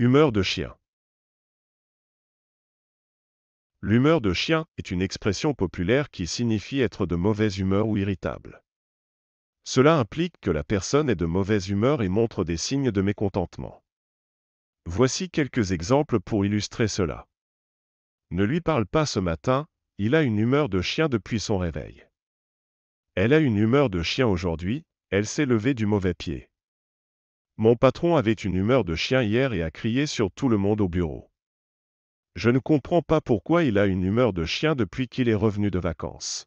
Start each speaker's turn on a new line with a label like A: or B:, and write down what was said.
A: Humeur de chien. L'humeur de chien est une expression populaire qui signifie être de mauvaise humeur ou irritable. Cela implique que la personne est de mauvaise humeur et montre des signes de mécontentement. Voici quelques exemples pour illustrer cela. Ne lui parle pas ce matin, il a une humeur de chien depuis son réveil. Elle a une humeur de chien aujourd'hui, elle s'est levée du mauvais pied. Mon patron avait une humeur de chien hier et a crié sur tout le monde au bureau. Je ne comprends pas pourquoi il a une humeur de chien depuis qu'il est revenu de vacances.